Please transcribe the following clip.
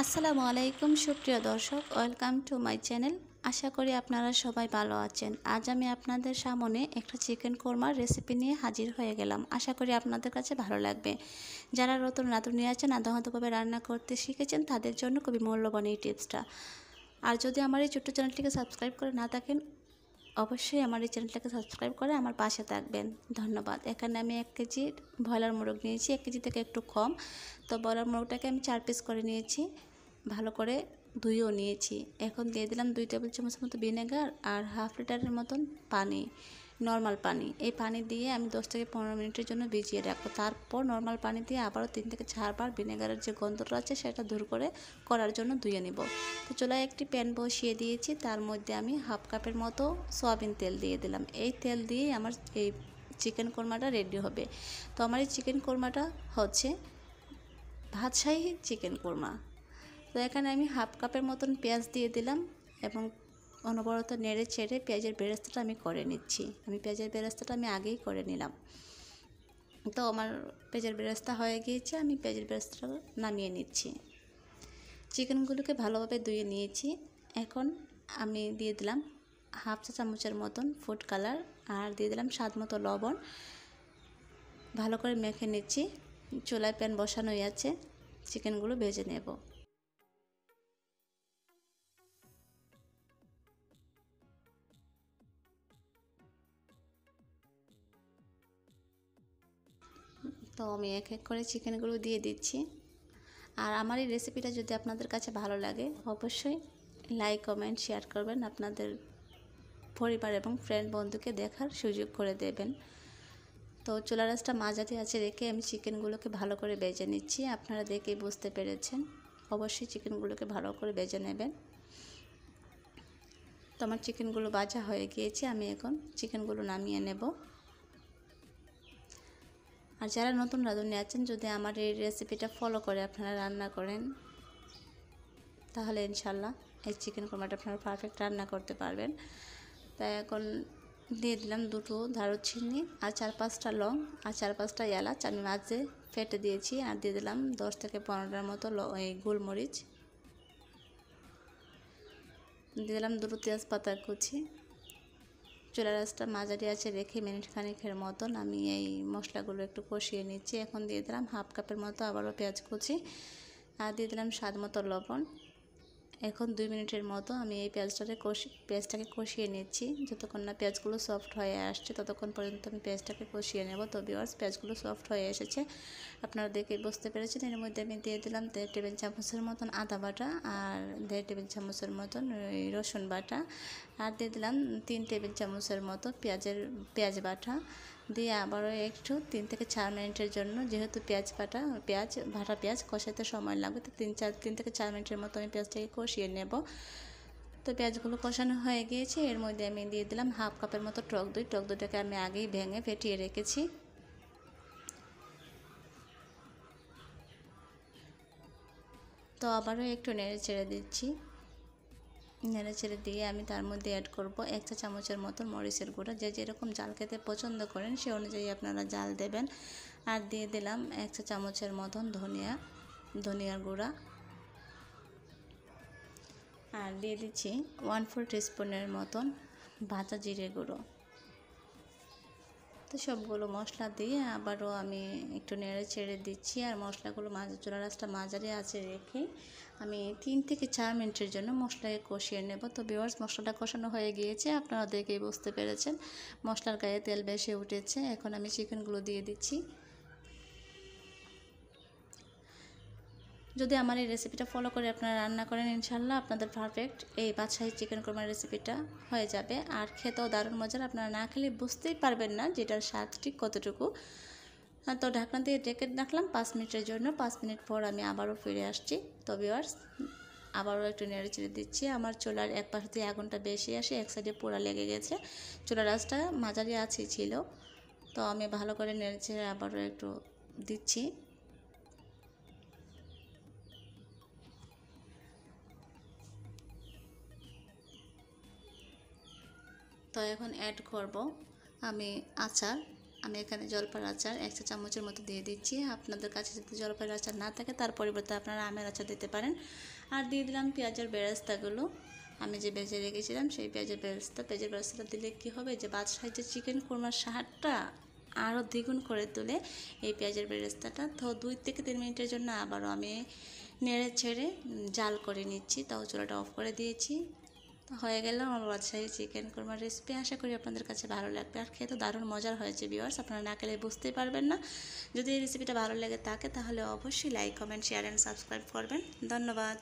আসসালামু আলাইকুম সুপ্রিয় দর্শক ওয়েলকাম টু মাই চ্যানেল আশা করি আপনারা সবাই ভালো আছেন আজ আমি আপনাদের সামনে একটা চিকেন কোরমার রেসিপি নিয়ে হাজির হয়ে গেলাম আশা করি আপনাদের কাছে ভালো লাগবে যারা রতন নিয়ে আছেন আদাহতভাবে রান্না করতে শিখেছেন তাদের জন্য খুবই মূল্যবান এই টিপসটা আর যদি আমার এই ছোট্ট চ্যানেলটিকে সাবস্ক্রাইব করে না থাকেন অবশ্যই আমার এই চ্যানেলটাকে সাবস্ক্রাইব করে আমার পাশে থাকবেন ধন্যবাদ এখানে আমি এক কেজি ব্রয়লার মোরগ নিয়েছি এক কেজি থেকে একটু কম তো ব্রয়লার মোরগটাকে আমি চার পিস করে নিয়েছি ভালো করে ধুয়েও নিয়েছি এখন দিয়ে দিলাম দুই টেবিল চামচ মতো ভিনেগার আর হাফ লিটারের মতন পানি নর্মাল পানি এই পানি দিয়ে আমি দশ থেকে পনেরো মিনিটের জন্য ভিজিয়ে রাখবো তারপর নর্মাল পানি দিয়ে আবারও তিন থেকে চারবার ভিনেগারের যে গন্ধটা আছে সেটা দূর করে করার জন্য ধুয়ে নেব তো চুলায় একটি প্যান বসিয়ে দিয়েছি তার মধ্যে আমি হাফ কাপের মতো সয়াবিন তেল দিয়ে দিলাম এই তেল দিয়েই আমার এই চিকেন কোরমাটা রেডি হবে তো আমার এই চিকেন কোরমাটা হচ্ছে ভাতশাহী চিকেন কোরমা তো এখানে আমি হাফ কাপের মতন পেঁয়াজ দিয়ে দিলাম এবং অনবরত নেড়ে ছেড়ে পেঁয়াজের বেরেস্তাটা আমি করে নিচ্ছি আমি পেঁয়াজের বেরেস্তাটা আমি আগেই করে নিলাম তো আমার পেঁয়াজের বেরেস্তা হয়ে গিয়েছে আমি পেঁয়াজের বেরেস্তাটা নামিয়ে নিচ্ছি চিকেনগুলোকে ভালোভাবে ধুয়ে নিয়েছি এখন আমি দিয়ে দিলাম হাফ চা চামচের মতন ফুড কালার আর দিয়ে দিলাম স্বাদ মতো লবণ ভালো করে মেখে নিচ্ছি চুলায় প্যান বসানোই আছে চিকেনগুলো ভেজে নেব তো আমি এক এক করে চিকেনগুলো দিয়ে দিচ্ছি আর আমার এই রেসিপিটা যদি আপনাদের কাছে ভালো লাগে অবশ্যই লাইক কমেন্ট শেয়ার করবেন আপনাদের পরিবার এবং ফ্রেন্ড বন্ধুকে দেখার সুযোগ করে দেবেন তো চুলা রাসটা মাঝাতে আছে রেখে আমি চিকেনগুলোকে ভালো করে বেজে নিচ্ছি আপনারা দেখেই বুঝতে পেরেছেন অবশ্যই চিকেনগুলোকে ভালো করে বেজে নেবেন তো আমার চিকেনগুলো বাজা হয়ে গিয়েছে আমি এখন চিকেনগুলো নামিয়ে নেব আর যারা নতুন রাঁধুনি আছেন যদি আমার এই রেসিপিটা ফলো করে আপনারা রান্না করেন তাহলে ইনশাল্লাহ এই চিকেন কোমাটা আপনারা পারফেক্ট রান্না করতে পারবেন তাই এখন দিয়ে দিলাম দুটো চিনি আর চার পাঁচটা লং আর চার পাঁচটা এলাচ আমি মাঝে ফেটে দিয়েছি আর দিয়ে দিলাম দশ থেকে পনেরোটার মতো এই গোলমরিচ দিয়ে দিলাম দুটো তেজপাতা কুচি চুলা রাসটা মাঝারি আছে রেখে মিনিট খানিকের মতন আমি এই মশলাগুলো একটু কষিয়ে নিচ্ছি এখন দিয়ে দিলাম হাফ কাপের মতো আবারও পেঁয়াজ কুচি আর দিয়ে দিলাম স্বাদ মতো লবণ এখন দুই মিনিটের মতো আমি এই পেঁয়াজটাকে কষি পেঁয়াজটাকে কষিয়ে নিচ্ছি যতক্ষণ না পেঁয়াজগুলো সফট হয়ে আসছে ততক্ষণ পর্যন্ত আমি পেঁয়াজটাকে কষিয়ে নেব তো বিওয়ার্স পেঁয়াজগুলো সফট হয়ে এসেছে আপনারা দেখে বুঝতে পেরেছেন এর মধ্যে আমি দিয়ে দিলাম দেড় টেবিল চামচের মতন আদা বাটা আর দেড় টেবিল চামচের মতন রসুন বাটা আর দিয়ে দিলাম তিন টেবিল চামচের মতো পেঁয়াজের পেঁয়াজ বাটা দিয়ে আবারও একটু তিন থেকে চার মিনিটের জন্য যেহেতু পেঁয়াজ বাটা পেঁয়াজ ভাটা পেঁয়াজ কষাতে সময় লাগবে তো তিন চার তিন থেকে চার মিনিটের মতো আমি পেঁয়াজটাকে কষিয়ে নেব তো পেঁয়াজগুলো কষানো হয়ে গিয়েছে এর মধ্যে আমি দিয়ে দিলাম হাফ কাপের মতো টক দই টক দইটাকে আমি আগেই ভেঙে ফেটিয়ে রেখেছি তো আবারও একটু নেড়ে ছেড়ে দিচ্ছি নেড়ে ছেড়ে দিয়ে আমি তার মধ্যে অ্যাড করব এক চা চামচের মতন মরিচের গুঁড়া যে যেরকম জাল খেতে পছন্দ করেন সে অনুযায়ী আপনারা জাল দেবেন আর দিয়ে দিলাম এক চা চামচের মতন ধনিয়া ধনিয়ার গুঁড়া আর দিয়ে দিচ্ছি ওয়ান ফোর টিস্পুনের মতন ভাজা জিরে গুঁড়ো তো সবগুলো মশলা দিয়ে আবারও আমি একটু নেড়ে ছেড়ে দিচ্ছি আর মশলাগুলো মাঝে চোলা রাস্তা মাঝারে আছে রেখে আমি তিন থেকে চার মিনিটের জন্য মশলাকে কষিয়ে নেব তো বিওয়ার্স মশলাটা কষানো হয়ে গিয়েছে আপনারা দেখেই বুঝতে পেরেছেন মশলার গায়ে তেল বেশি উঠেছে এখন আমি চিকেনগুলো দিয়ে দিচ্ছি যদি আমার এই রেসিপিটা ফলো করে আপনারা রান্না করেন ইনশাল্লাহ আপনাদের পারফেক্ট এই বাদশাহী চিকেন কোরমার রেসিপিটা হয়ে যাবে আর খেতেও দারুণ মজার আপনারা না খেলে বুঝতেই পারবেন না যেটার স্বাদ ঠিক কতটুকু হ্যাঁ, তো ঢাকনা দিয়ে ডেকে রাখলাম পাঁচ মিনিটের জন্য পাঁচ মিনিট পর আমি আবারও ফিরে আসছি তবে ভিওয়ার্স আবারও একটু নেড়ে চেড়ে দিচ্ছি আমার চোলার এক পাশ দিয়ে আগুনটা বেশি আসে এক সাইডে পোড়া লেগে গেছে চোলার আঁচটা মাঝারি আছে ছিল তো আমি ভালো করে নেড়ে চেড়ে আবারও একটু দিচ্ছি তো এখন অ্যাড করব আমি আচার আমি এখানে জলপার আচার এক চা চামচের মতো দিয়ে দিচ্ছি আপনাদের কাছে যদি জলপাইয়ের আচার না থাকে তার পরিবর্তে আপনারা আমের আচার দিতে পারেন আর দিয়ে দিলাম পেঁয়াজের বেরেস্তাগুলো আমি যে বেজে রেখেছিলাম সেই পেঁয়াজের বেরেস্তা পেঁয়াজের বেরেস্তাটা দিলে কি হবে যে বাদশাহ যে চিকেন কোরমার সাহারটা আরও দ্বিগুণ করে তুলে এই পেঁয়াজের বেরেস্তাটা তো দুই থেকে তিন মিনিটের জন্য আবারও আমি নেড়ে ছেড়ে জাল করে নিচ্ছি তাও চুলাটা অফ করে দিয়েছি হয়ে গেল আমার রাজশাহী চিকেন কোরমার রেসিপি আশা করি আপনাদের কাছে ভালো লাগবে আর খেয়ে তো দারুণ মজার হয়েছে ভিওয়ার্স আপনারা না খেলে বুঝতেই পারবেন না যদি এই রেসিপিটা ভালো লাগে থাকে তাহলে অবশ্যই like comment share and subscribe করবেন ধন্যবাদ